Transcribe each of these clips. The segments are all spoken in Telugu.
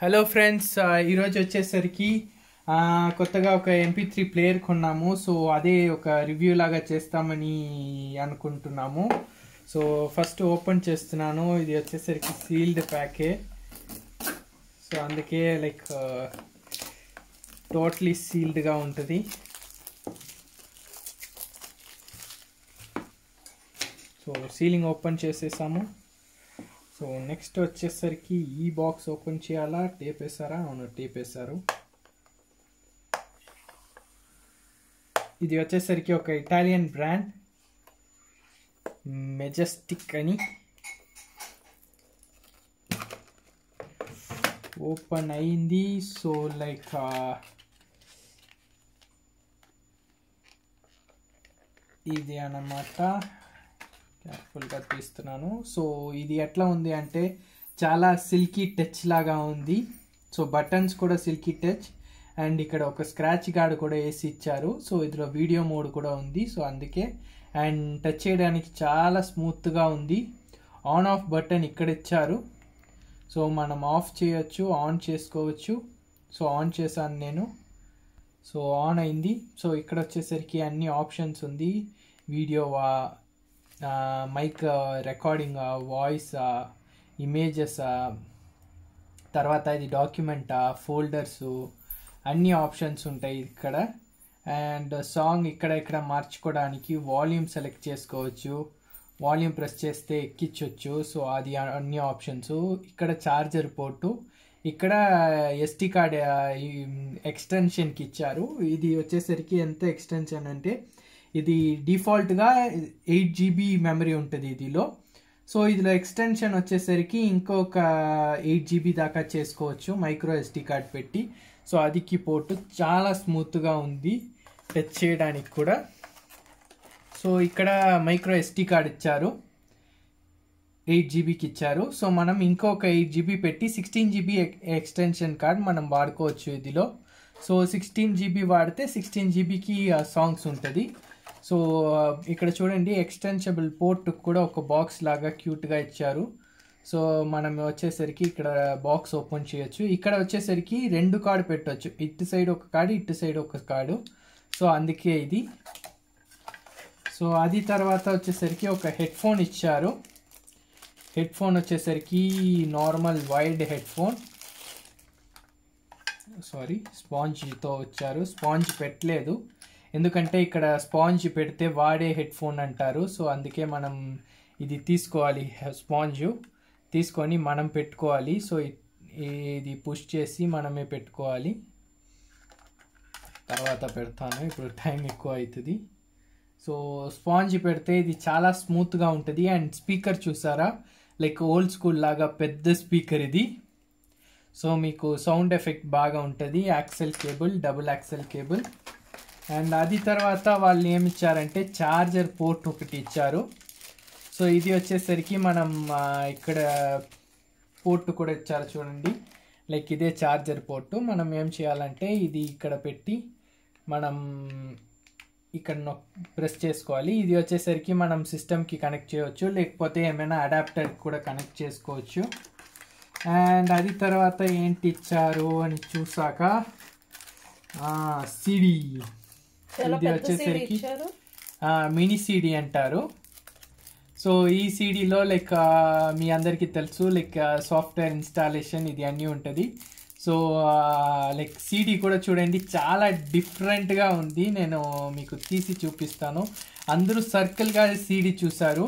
హలో ఫ్రెండ్స్ ఈరోజు వచ్చేసరికి కొత్తగా ఒక ఎంపీ త్రీ ప్లేయర్ కొన్నాము సో అదే ఒక రివ్యూ లాగా చేస్తామని అనుకుంటున్నాము సో ఫస్ట్ ఓపెన్ చేస్తున్నాను ఇది వచ్చేసరికి సీల్డ్ ప్యాకే సో అందుకే లైక్ టోటలీ సీల్డ్గా ఉంటుంది సో సీలింగ్ ఓపెన్ చేసేసాము సో నెక్స్ట్ వచ్చేసరికి ఈ బాక్స్ ఓపెన్ చేయాలా టేప్ వేసారా అవును టేప్ వేసారు ఇది వచ్చేసరికి ఒక ఇటాలియన్ బ్రాండ్ మెజెస్టిక్ అని ఓపెన్ అయింది సో లైక్ ఇది అన్నమాట కేర్ఫుల్గా తీస్తున్నాను సో ఇది ఎట్లా ఉంది అంటే చాలా సిల్కీ టచ్ లాగా ఉంది సో బటన్స్ కూడా సిల్కీ టచ్ అండ్ ఇక్కడ ఒక స్క్రాచ్ గార్డ్ కూడా వేసి ఇచ్చారు సో ఇందులో వీడియో మోడ్ కూడా ఉంది సో అందుకే అండ్ టచ్ చేయడానికి చాలా స్మూత్గా ఉంది ఆన్ ఆఫ్ బటన్ ఇక్కడ ఇచ్చారు సో మనం ఆఫ్ చేయొచ్చు ఆన్ చేసుకోవచ్చు సో ఆన్ చేశాను నేను సో ఆన్ అయింది సో ఇక్కడ వచ్చేసరికి అన్ని ఆప్షన్స్ ఉంది video mic recording voice images తర్వాత ఇది డాక్యుమెంట్ ఫోల్డర్స్ అన్ని ఆప్షన్స్ ఉంటాయి ఇక్కడ అండ్ సాంగ్ ఇక్కడ ఇక్కడ మార్చుకోవడానికి వాల్యూమ్ సెలెక్ట్ చేసుకోవచ్చు వాల్యూమ్ ప్రెస్ చేస్తే ఎక్కించవచ్చు సో అది అన్ని ఆప్షన్స్ ఇక్కడ చార్జర్ పోర్టు ఇక్కడ ఎస్టీ కార్డ్ ఎక్స్టెన్షన్కి ఇచ్చారు ఇది వచ్చేసరికి ఎంత ఎక్స్టెన్షన్ అంటే ఇది డిఫాల్ట్గా ఎయిట్ జీబీ మెమరీ ఉంటుంది ఇదిలో సో ఇదిలో ఎక్స్టెన్షన్ వచ్చేసరికి ఇంకొక ఎయిట్ జీబీ దాకా చేసుకోవచ్చు మైక్రో ఎస్డి కార్డ్ పెట్టి సో అదికి పోర్టు చాలా స్మూత్గా ఉంది టచ్ చేయడానికి కూడా సో ఇక్కడ మైక్రో ఎస్డి కార్డ్ ఇచ్చారు ఎయిట్ జీబీకి ఇచ్చారు సో మనం ఇంకొక ఎయిట్ జీబీ పెట్టి సిక్స్టీన్ జీబీ ఎక్స్టెన్షన్ కార్డ్ మనం వాడుకోవచ్చు ఇదిలో సో సిక్స్టీన్ జీబీ వాడితే సిక్స్టీన్ జీబీకి సాంగ్స్ ఉంటుంది సో ఇక్కడ చూడండి ఎక్స్టెన్షబుల్ పోర్ట్ కూడా ఒక బాక్స్ లాగా క్యూట్గా ఇచ్చారు సో మనం వచ్చేసరికి ఇక్కడ బాక్స్ ఓపెన్ చేయొచ్చు ఇక్కడ వచ్చేసరికి రెండు కార్డు పెట్టవచ్చు ఇటు సైడ్ ఒక కార్డు ఇటు సైడ్ ఒక కార్డు సో అందుకే ఇది సో అది తర్వాత వచ్చేసరికి ఒక హెడ్ ఫోన్ ఇచ్చారు హెడ్ ఫోన్ వచ్చేసరికి normal wide headphone sorry స్పాంజ్తో వచ్చారు స్పాంజ్ పెట్టలేదు ఎందుకంటే ఇక్కడ స్పాంజ్ పెడితే వాడే హెడ్ ఫోన్ అంటారు సో అందుకే మనం ఇది తీసుకోవాలి స్పాంజ్ తీసుకొని మనం పెట్టుకోవాలి సో ఇది పుష్ చేసి మనమే పెట్టుకోవాలి తర్వాత పెడతాను ఇప్పుడు టైం ఎక్కువ అవుతుంది సో స్పాంజ్ పెడితే ఇది చాలా స్మూత్గా ఉంటుంది అండ్ స్పీకర్ చూసారా లైక్ ఓల్డ్ స్కూల్ లాగా పెద్ద స్పీకర్ ఇది సో మీకు సౌండ్ ఎఫెక్ట్ బాగా ఉంటుంది aux cable double aux cable and అది తర్వాత వాళ్ళు ఏమిచ్చారంటే చార్జర్ పోర్ట్ ఒకటి ఇచ్చారు సో ఇది వచ్చేసరికి మనం ఇక్కడ పోర్ట్ కూడా ఇచ్చారు చూడండి లైక్ ఇదే చార్జర్ పోర్టు మనం ఏం చేయాలంటే ఇది ఇక్కడ పెట్టి మనం ఇక్కడ నొక్ ప్రెస్ చేసుకోవాలి ఇది వచ్చేసరికి మనం సిస్టమ్కి కనెక్ట్ చేయవచ్చు లేకపోతే ఏమైనా అడాప్టర్ కూడా కనెక్ట్ చేసుకోవచ్చు అండ్ అది తర్వాత ఏంటి ఇచ్చారు అని చూసాక సిడీ ఇది వచ్చేసరికి మినీ సీడీ అంటారు సో ఈ సీడీలో లైక్ మీ అందరికీ తెలుసు లైక్ సాఫ్ట్వేర్ ఇన్స్టాలేషన్ ఇది అన్నీ ఉంటుంది సో లైక్ సీడీ కూడా చూడండి చాలా డిఫరెంట్గా ఉంది నేను మీకు తీసి చూపిస్తాను అందరూ సర్కిల్గా సీడీ చూసారు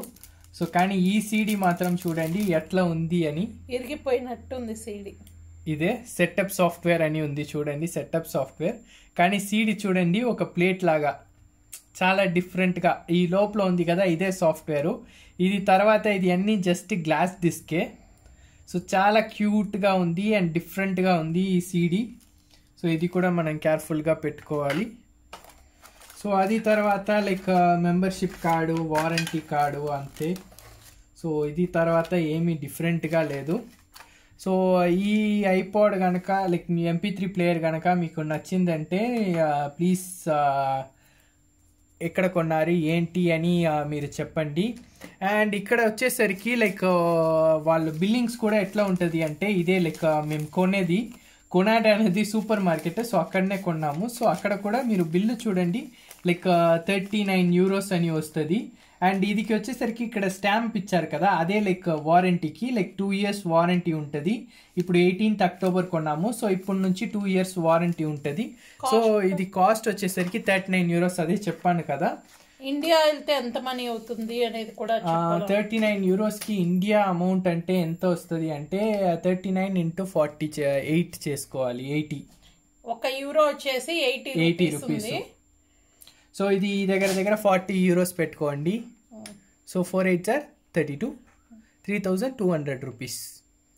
సో కానీ ఈ సీడీ మాత్రం చూడండి ఎట్లా ఉంది అని ఇరిగిపోయినట్టుంది సీడీ ఇదే సెటప్ సాఫ్ట్వేర్ అని ఉంది చూడండి సెటప్ సాఫ్ట్వేర్ కానీ సీడి చూడండి ఒక ప్లేట్ లాగా చాలా డిఫరెంట్గా ఈ లోపల ఉంది కదా ఇదే సాఫ్ట్వేరు ఇది తర్వాత ఇది అన్నీ జస్ట్ గ్లాస్ డిస్కే సో చాలా క్యూట్గా ఉంది అండ్ డిఫరెంట్గా ఉంది ఈ సీడీ సో ఇది కూడా మనం కేర్ఫుల్గా పెట్టుకోవాలి సో అది తర్వాత like membership card warranty card అంతే సో ఇది తర్వాత ఏమీ డిఫరెంట్గా లేదు సో ఈ ఐపాడ్ కనుక లైక్ మీ ఎంపీ త్రీ ప్లేయర్ కనుక మీకు నచ్చిందంటే ప్లీజ్ ఎక్కడ కొన్నారు ఏంటి అని మీరు చెప్పండి అండ్ ఇక్కడ వచ్చేసరికి లైక్ వాళ్ళ బిల్లింగ్స్ కూడా ఎట్లా ఉంటుంది అంటే ఇదే లైక్ మేము కొనేది కొనాడ్ అనేది సూపర్ మార్కెట్ సో అక్కడనే కొన్నాము సో అక్కడ కూడా మీరు బిల్లు చూడండి లైక్ థర్టీ నైన్ యూరోస్ అని వస్తుంది అండ్ ఇదికి వచ్చేసరికి ఇక్కడ స్టాంప్ ఇచ్చారు కదా అదే లైక్ వారంటీకి లైక్ టూ ఇయర్స్ వారంటీ ఉంటుంది ఇప్పుడు ఎయిటీన్త్ అక్టోబర్ కొన్నాము సో ఇప్పటి నుంచి టూ ఇయర్స్ వారంటీ ఉంటుంది సో ఇది కాస్ట్ వచ్చేసరికి థర్టీ నైన్ యూరోస్ అదే చెప్పాను కదా ఇండియా వెళ్తే ఎంత మనీ అవుతుంది అనేది కూడా థర్టీ నైన్ యూరోస్ కి ఇండియా అమౌంట్ అంటే ఎంత వస్తుంది అంటే thirty nine into forty eight చేసుకోవాలి ఎయిటీ ఒక యూరో వచ్చేసి ఎయిటీ ఎయిటీ రూపీస్ సో ఇది దగ్గర దగ్గర ఫార్టీ యూరోస్ పెట్టుకోండి so four eight sir thirty two three thousand two hundred rupees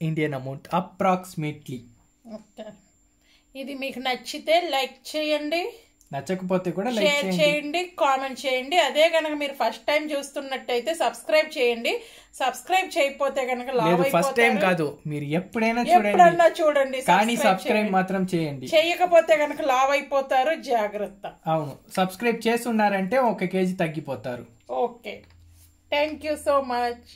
Indian amount approximately ఇది మీకు నచ్చితే లైక్ చేయండి నచ్చకపోతే కూడా షేర్ చేయండి కామెంట్ చేయండి అదే కనుక మీరు ఫస్ట్ టైం చూస్తున్నట్టయితే సబ్స్క్రైబ్ చేయండి సబ్స్క్రైబ్ చేయకపోతే కనుక లావ్ ఫస్ట్ టైం కాదు మీరు ఎప్పుడైనా ఎప్పుడన్నా చూడండి కానీ సబ్స్క్రైబ్ మాత్రం చేయండి చేయకపోతే కనుక లావ్ అయిపోతారు జాగ్రత్త అవును సబ్స్క్రైబ్ చేస్తున్నారంటే ఒక కేజీ తగ్గిపోతారు okay thank you so much